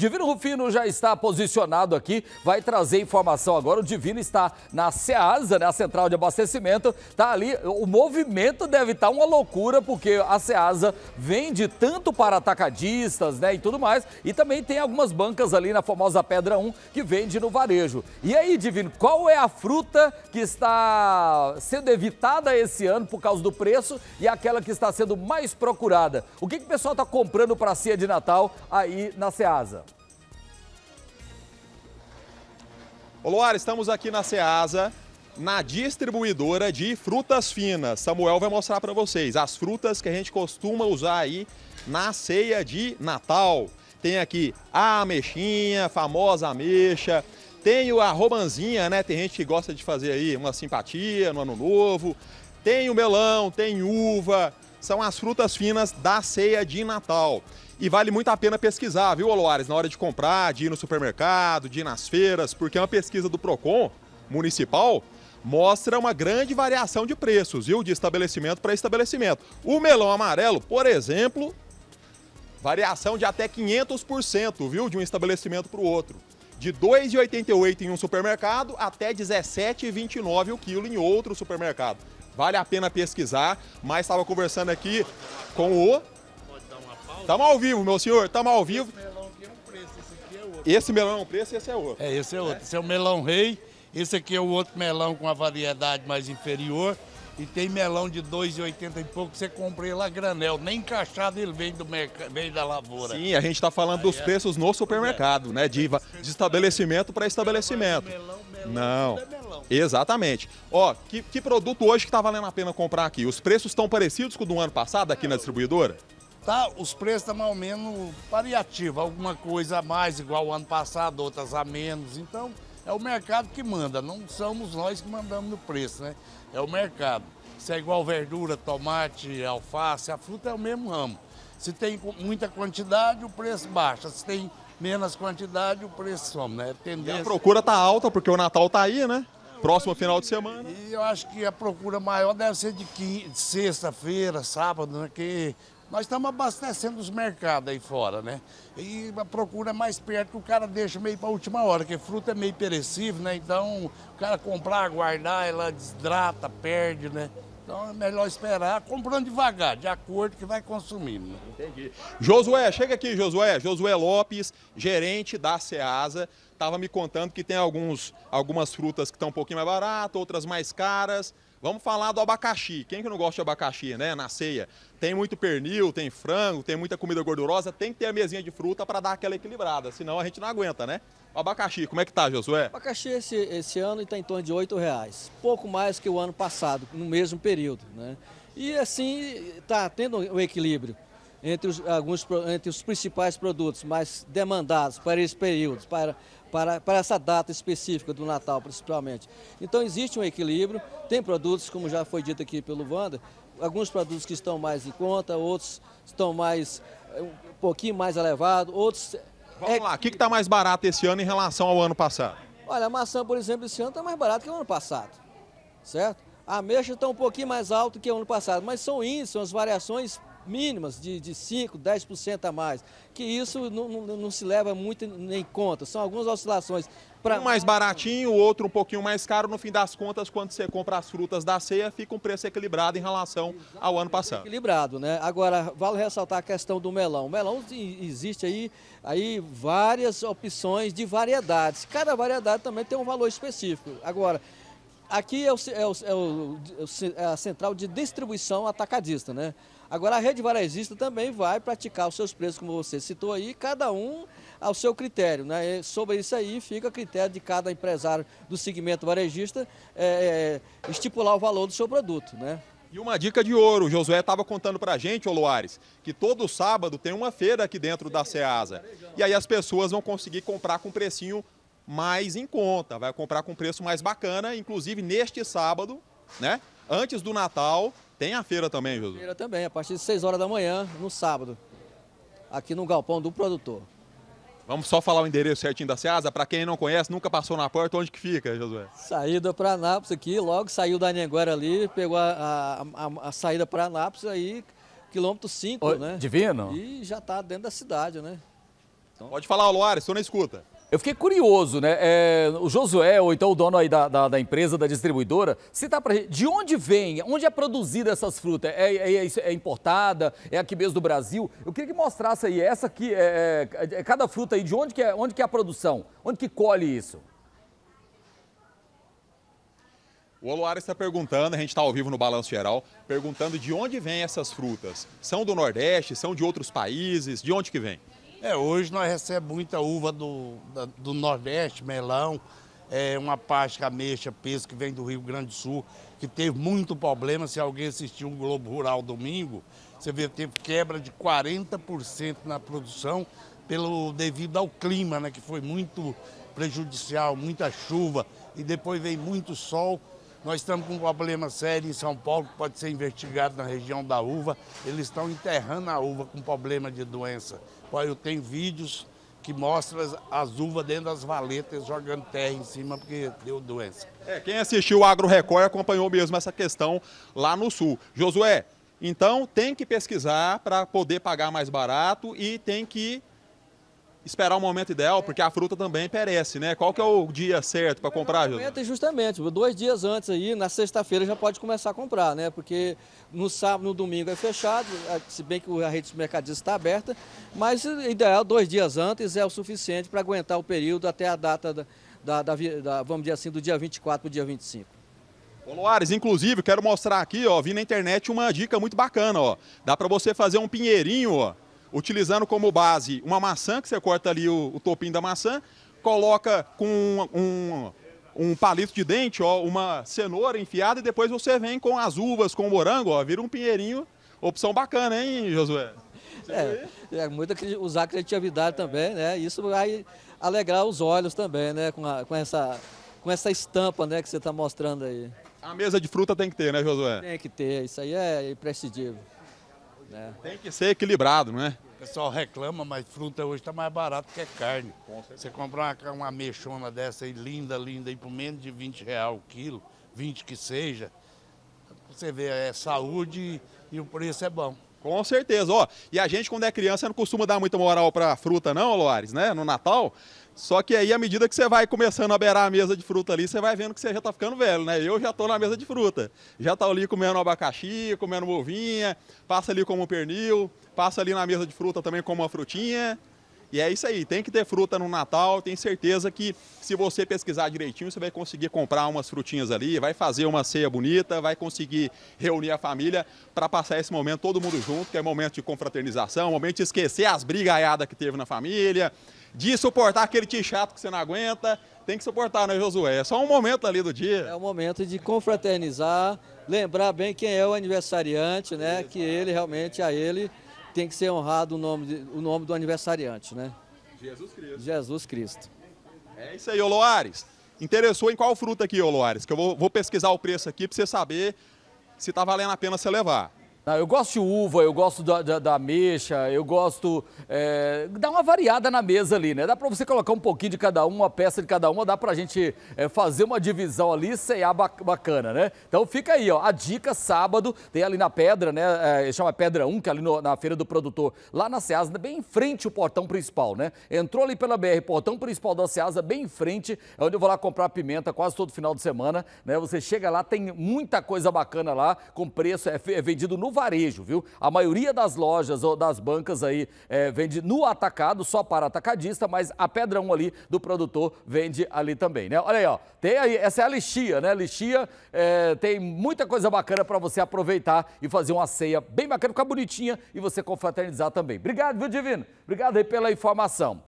Divino Rufino já está posicionado aqui, vai trazer informação agora. O Divino está na Ceasa, né, a central de abastecimento, está ali. O movimento deve estar tá uma loucura, porque a Ceasa vende tanto para atacadistas, né, e tudo mais, e também tem algumas bancas ali na famosa Pedra 1 que vende no varejo. E aí, Divino, qual é a fruta que está sendo evitada esse ano por causa do preço e aquela que está sendo mais procurada? O que, que o pessoal está comprando para a ceia de Natal aí na Ceasa? Olá, estamos aqui na Ceasa, na distribuidora de frutas finas. Samuel vai mostrar para vocês as frutas que a gente costuma usar aí na ceia de Natal. Tem aqui a ameixinha, famosa ameixa, tem a romanzinha, né? Tem gente que gosta de fazer aí uma simpatia no ano novo. Tem o melão, tem uva, são as frutas finas da ceia de Natal. E vale muito a pena pesquisar, viu, Aloares, na hora de comprar, de ir no supermercado, de ir nas feiras, porque uma pesquisa do Procon municipal mostra uma grande variação de preços, viu, de estabelecimento para estabelecimento. O melão amarelo, por exemplo, variação de até 500%, viu, de um estabelecimento para o outro. De 2,88 em um supermercado até 17,29 o quilo em outro supermercado. Vale a pena pesquisar, mas estava conversando aqui com o Estamos ao vivo, meu senhor, estamos ao vivo. Esse melão aqui é um preço, esse aqui é outro. Esse melão é um preço, esse é outro. É, esse é outro. É. Esse é o melão rei, esse aqui é o outro melão com a variedade mais inferior. E tem melão de 2,80 e pouco, você compra ele a granel. Nem encaixado ele vem, do merc... vem da lavoura. Sim, a gente está falando Aí dos é... preços no supermercado, é. né? Diva? de estabelecimento para estabelecimento. Melão, melão, Não. É melão. Exatamente. Ó, que, que produto hoje que está valendo a pena comprar aqui? Os preços estão parecidos com o do ano passado aqui na distribuidora? Tá, os preços estão mais ou menos variativos, alguma coisa a mais igual o ano passado, outras a menos. Então, é o mercado que manda, não somos nós que mandamos no preço, né? É o mercado. Se é igual verdura, tomate, alface, a fruta é o mesmo ramo. Se tem muita quantidade, o preço baixa. Se tem menos quantidade, o preço some, né? Tendência... É e a procura tá alta porque o Natal tá aí, né? Próximo final de semana. E eu acho que a procura maior deve ser de, quinta, de sexta-feira, sábado, né? Que nós estamos abastecendo os mercados aí fora, né? E a procura é mais perto, que o cara deixa meio para a última hora, porque fruta é meio perecível, né? Então, o cara comprar, guardar, ela desdrata, perde, né? Então é melhor esperar, comprando devagar, de acordo que vai consumindo. Né? Entendi. Josué, chega aqui, Josué. Josué Lopes, gerente da Ceasa, estava me contando que tem alguns, algumas frutas que estão um pouquinho mais baratas, outras mais caras. Vamos falar do abacaxi. Quem que não gosta de abacaxi, né? Na ceia. Tem muito pernil, tem frango, tem muita comida gordurosa, tem que ter a mesinha de fruta para dar aquela equilibrada, senão a gente não aguenta, né? O abacaxi, como é que tá, Josué? O abacaxi esse, esse ano está em torno de R$ reais, pouco mais que o ano passado, no mesmo período, né? E assim está tendo o um equilíbrio entre os, alguns, entre os principais produtos mais demandados para esse período, para, para, para essa data específica do Natal, principalmente. Então, existe um equilíbrio. Tem produtos, como já foi dito aqui pelo Wanda, alguns produtos que estão mais em conta, outros estão mais eh, um pouquinho mais elevado, outros... É Vamos é... lá, o que está mais barato esse ano em relação ao ano passado? Olha, a maçã, por exemplo, esse ano está mais barato que o ano passado, certo? A ameixa está um pouquinho mais alto que o ano passado, mas são índices, são as variações mínimas de, de 5%, 10% a mais. Que isso não, não, não se leva muito em conta. São algumas oscilações. Pra... Um mais baratinho, o outro um pouquinho mais caro. No fim das contas, quando você compra as frutas da ceia, fica um preço equilibrado em relação ao ano passado. Equilibrado, né? Agora, vale ressaltar a questão do melão. O melão existe aí, aí várias opções de variedades. Cada variedade também tem um valor específico. Agora, Aqui é, é, o, é, o, é, o, é, a central de distribuição atacadista, né? Agora a rede varejista também vai praticar os seus preços, como você citou aí, cada um ao seu critério, né? E sobre isso aí fica a critério de cada empresário do segmento varejista é, é, estipular o valor do seu produto, né? E uma dica de ouro, o Josué estava contando para a gente, ô Luares, que todo sábado tem uma feira aqui dentro da Ceasa. E aí as pessoas vão conseguir comprar com precinho mais em conta, vai comprar com preço mais bacana, inclusive neste sábado, né? Antes do Natal, tem a feira também, Jesus. Feira também, a partir de 6 horas da manhã, no sábado, aqui no galpão do produtor. Vamos só falar o endereço certinho da Seasa, para quem não conhece, nunca passou na porta, onde que fica, Josué? Saída para Anápolis aqui, logo saiu da Anhanguera ali, pegou a, a, a, a saída para Anápolis aí, quilômetro 5, né? Divino. E já está dentro da cidade, né? Então... Pode falar, Luares, estou na escuta. Eu fiquei curioso, né? É, o Josué, ou então o dono aí da, da, da empresa, da distribuidora, citar pra gente de onde vem, onde é produzida essas frutas? É, é, é, é importada? É aqui mesmo do Brasil? Eu queria que mostrasse aí, essa aqui, é, é, é, cada fruta aí, de onde que, é, onde que é a produção? Onde que colhe isso? O Oluara está perguntando, a gente está ao vivo no Balanço Geral, perguntando de onde vêm essas frutas. São do Nordeste, são de outros países, de onde que vem? É, hoje nós recebemos muita uva do, da, do Nordeste, melão, é, uma pasta ameixa, peso que vem do Rio Grande do Sul, que teve muito problema. Se alguém assistiu o Globo Rural domingo, você vê que teve quebra de 40% na produção pelo devido ao clima, né, que foi muito prejudicial, muita chuva e depois veio muito sol nós estamos com um problema sério em São Paulo, que pode ser investigado na região da uva. Eles estão enterrando a uva com problema de doença. Eu tenho vídeos que mostram as uvas dentro das valetas jogando terra em cima porque deu doença. É, quem assistiu o Agro Record acompanhou mesmo essa questão lá no sul. Josué, então tem que pesquisar para poder pagar mais barato e tem que esperar o momento ideal, é. porque a fruta também perece, né? Qual que é o dia certo para comprar, José? Momento, justamente, dois dias antes aí, na sexta-feira já pode começar a comprar, né? Porque no sábado, no domingo é fechado, se bem que a rede de supermercados está aberta, mas ideal dois dias antes é o suficiente para aguentar o período até a data da, da, da, da vamos dizer assim, do dia 24 para o dia 25. Ô Loares, inclusive, quero mostrar aqui, ó, vi na internet uma dica muito bacana, ó. Dá para você fazer um pinheirinho, ó, utilizando como base uma maçã, que você corta ali o, o topinho da maçã, coloca com um, um, um, palito de dente, ó, uma cenoura enfiada, e depois você vem com as uvas, com o morango, ó, vira um pinheirinho. Opção bacana, hein, Josué? É, é, muito usar criatividade também, né? Isso vai alegrar os olhos também, né? Com, a, com, essa, com essa estampa né, que você está mostrando aí. A mesa de fruta tem que ter, né, Josué? Tem que ter, isso aí é imprescindível. Né? Tem que ser equilibrado, né? O pessoal reclama, mas fruta hoje está mais barato que carne. Você comprar uma, uma mexona dessa aí, linda, linda, aí por menos de 20 reais o quilo, 20 que seja, você vê, é saúde e o preço é bom. Com certeza, ó. E a gente, quando é criança, não costuma dar muita moral pra fruta, não, Loares, né? No Natal. Só que aí, à medida que você vai começando a beirar a mesa de fruta ali, você vai vendo que você já está ficando velho, né? Eu já estou na mesa de fruta. Já estou tá ali comendo abacaxi, comendo bovinha, passa ali como pernil, passa ali na mesa de fruta também como uma frutinha. E é isso aí, tem que ter fruta no Natal, tenho certeza que se você pesquisar direitinho, você vai conseguir comprar umas frutinhas ali, vai fazer uma ceia bonita, vai conseguir reunir a família para passar esse momento todo mundo junto, que é momento de confraternização, momento de esquecer as brigaiadas que teve na família, de suportar aquele tio chato que você não aguenta. Tem que suportar, né, Josué? É só um momento ali do dia. É o um momento de confraternizar, lembrar bem quem é o aniversariante, né? Que ele realmente, a ele, tem que ser honrado o nome, de, o nome do aniversariante, né? Jesus Cristo. Jesus Cristo. É isso aí, Oloares. Interessou em qual fruta aqui, Oloares? Que eu vou, vou pesquisar o preço aqui para você saber se está valendo a pena você levar. Não, eu gosto de uva, eu gosto da, da, da ameixa, eu gosto. É, dá uma variada na mesa ali, né? Dá para você colocar um pouquinho de cada um, uma peça de cada uma, dá para a gente é, fazer uma divisão ali, cear bacana, né? Então fica aí, ó. A dica, sábado, tem ali na Pedra, né? É, chama Pedra 1, que é ali no, na Feira do Produtor, lá na Ceasa, bem em frente o portão principal, né? Entrou ali pela BR, portão principal da Ceasa, bem em frente, é onde eu vou lá comprar pimenta quase todo final de semana, né? Você chega lá, tem muita coisa bacana lá, com preço, é, é vendido no no varejo, viu? A maioria das lojas ou das bancas aí é, vende no atacado, só para atacadista, mas a pedrão ali do produtor vende ali também, né? Olha aí, ó. Tem aí, essa é a lixia, né? Lixia é, tem muita coisa bacana para você aproveitar e fazer uma ceia bem bacana, ficar bonitinha e você confraternizar também. Obrigado, viu, Divino? Obrigado aí pela informação.